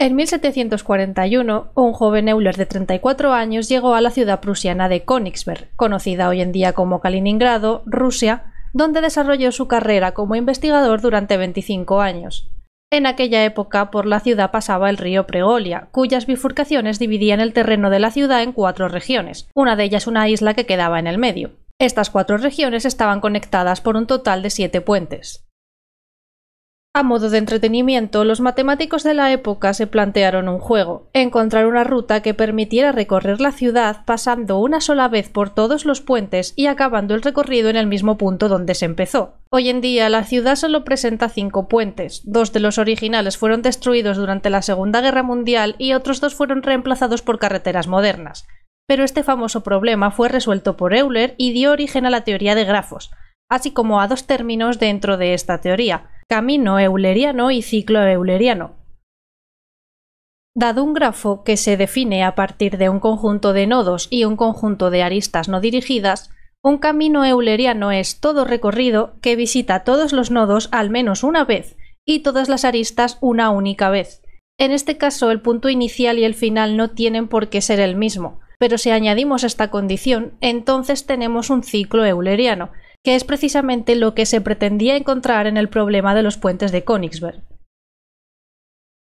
En 1741, un joven Euler de 34 años llegó a la ciudad prusiana de Königsberg, conocida hoy en día como Kaliningrado, Rusia, donde desarrolló su carrera como investigador durante 25 años. En aquella época por la ciudad pasaba el río Pregolia, cuyas bifurcaciones dividían el terreno de la ciudad en cuatro regiones, una de ellas una isla que quedaba en el medio. Estas cuatro regiones estaban conectadas por un total de siete puentes. A modo de entretenimiento, los matemáticos de la época se plantearon un juego, encontrar una ruta que permitiera recorrer la ciudad pasando una sola vez por todos los puentes y acabando el recorrido en el mismo punto donde se empezó. Hoy en día la ciudad solo presenta cinco puentes, dos de los originales fueron destruidos durante la Segunda Guerra Mundial y otros dos fueron reemplazados por carreteras modernas. Pero este famoso problema fue resuelto por Euler y dio origen a la teoría de grafos, así como a dos términos dentro de esta teoría, camino euleriano y ciclo euleriano. Dado un grafo que se define a partir de un conjunto de nodos y un conjunto de aristas no dirigidas, un camino euleriano es todo recorrido que visita todos los nodos al menos una vez y todas las aristas una única vez. En este caso, el punto inicial y el final no tienen por qué ser el mismo, pero si añadimos esta condición, entonces tenemos un ciclo euleriano, que es precisamente lo que se pretendía encontrar en el problema de los puentes de Königsberg.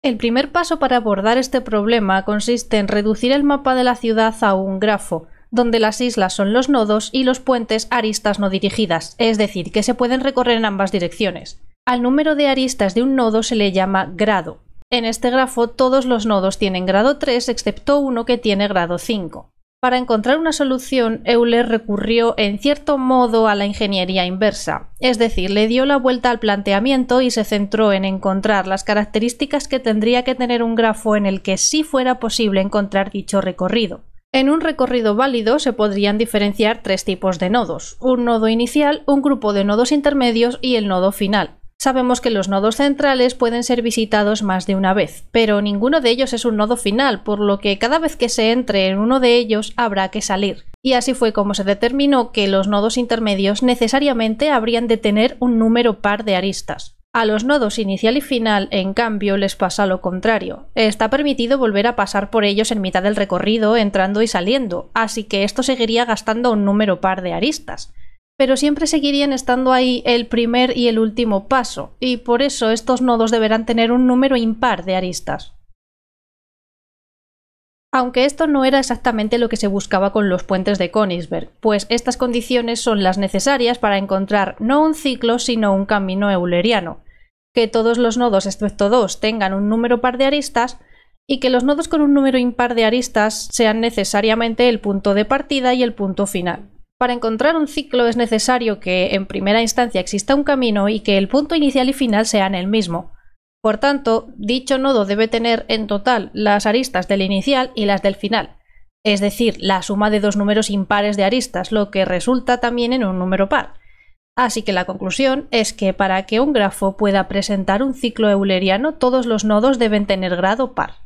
El primer paso para abordar este problema consiste en reducir el mapa de la ciudad a un grafo, donde las islas son los nodos y los puentes aristas no dirigidas, es decir, que se pueden recorrer en ambas direcciones. Al número de aristas de un nodo se le llama grado. En este grafo todos los nodos tienen grado 3 excepto uno que tiene grado 5. Para encontrar una solución, Euler recurrió en cierto modo a la ingeniería inversa, es decir, le dio la vuelta al planteamiento y se centró en encontrar las características que tendría que tener un grafo en el que sí fuera posible encontrar dicho recorrido. En un recorrido válido se podrían diferenciar tres tipos de nodos, un nodo inicial, un grupo de nodos intermedios y el nodo final. Sabemos que los nodos centrales pueden ser visitados más de una vez, pero ninguno de ellos es un nodo final, por lo que cada vez que se entre en uno de ellos habrá que salir. Y así fue como se determinó que los nodos intermedios necesariamente habrían de tener un número par de aristas. A los nodos inicial y final, en cambio, les pasa lo contrario. Está permitido volver a pasar por ellos en mitad del recorrido, entrando y saliendo, así que esto seguiría gastando un número par de aristas pero siempre seguirían estando ahí el primer y el último paso, y por eso estos nodos deberán tener un número impar de aristas. Aunque esto no era exactamente lo que se buscaba con los puentes de Königsberg, pues estas condiciones son las necesarias para encontrar no un ciclo, sino un camino euleriano. Que todos los nodos, excepto dos, tengan un número par de aristas, y que los nodos con un número impar de aristas sean necesariamente el punto de partida y el punto final. Para encontrar un ciclo es necesario que, en primera instancia, exista un camino y que el punto inicial y final sean el mismo. Por tanto, dicho nodo debe tener en total las aristas del inicial y las del final, es decir, la suma de dos números impares de aristas, lo que resulta también en un número par. Así que la conclusión es que para que un grafo pueda presentar un ciclo euleriano todos los nodos deben tener grado par.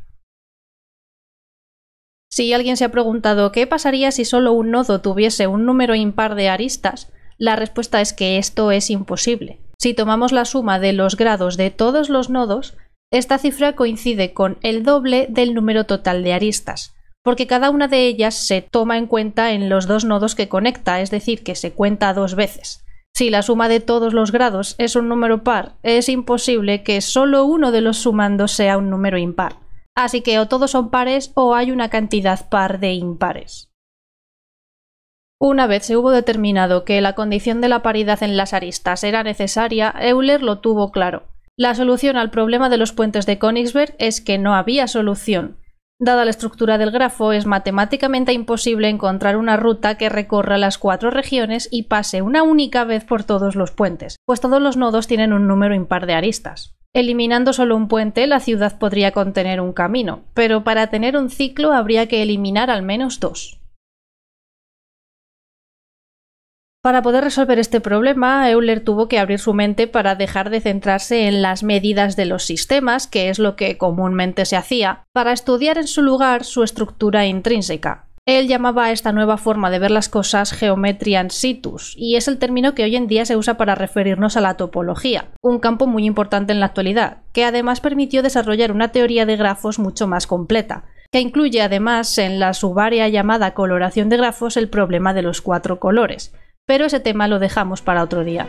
Si alguien se ha preguntado qué pasaría si solo un nodo tuviese un número impar de aristas, la respuesta es que esto es imposible. Si tomamos la suma de los grados de todos los nodos, esta cifra coincide con el doble del número total de aristas, porque cada una de ellas se toma en cuenta en los dos nodos que conecta, es decir, que se cuenta dos veces. Si la suma de todos los grados es un número par, es imposible que solo uno de los sumandos sea un número impar. Así que o todos son pares o hay una cantidad par de impares. Una vez se hubo determinado que la condición de la paridad en las aristas era necesaria, Euler lo tuvo claro. La solución al problema de los puentes de Königsberg es que no había solución. Dada la estructura del grafo, es matemáticamente imposible encontrar una ruta que recorra las cuatro regiones y pase una única vez por todos los puentes, pues todos los nodos tienen un número impar de aristas. Eliminando solo un puente, la ciudad podría contener un camino, pero para tener un ciclo habría que eliminar al menos dos. Para poder resolver este problema, Euler tuvo que abrir su mente para dejar de centrarse en las medidas de los sistemas, que es lo que comúnmente se hacía, para estudiar en su lugar su estructura intrínseca, él llamaba a esta nueva forma de ver las cosas Geometrian situs, y es el término que hoy en día se usa para referirnos a la topología, un campo muy importante en la actualidad, que además permitió desarrollar una teoría de grafos mucho más completa, que incluye además en la subárea llamada coloración de grafos el problema de los cuatro colores, pero ese tema lo dejamos para otro día.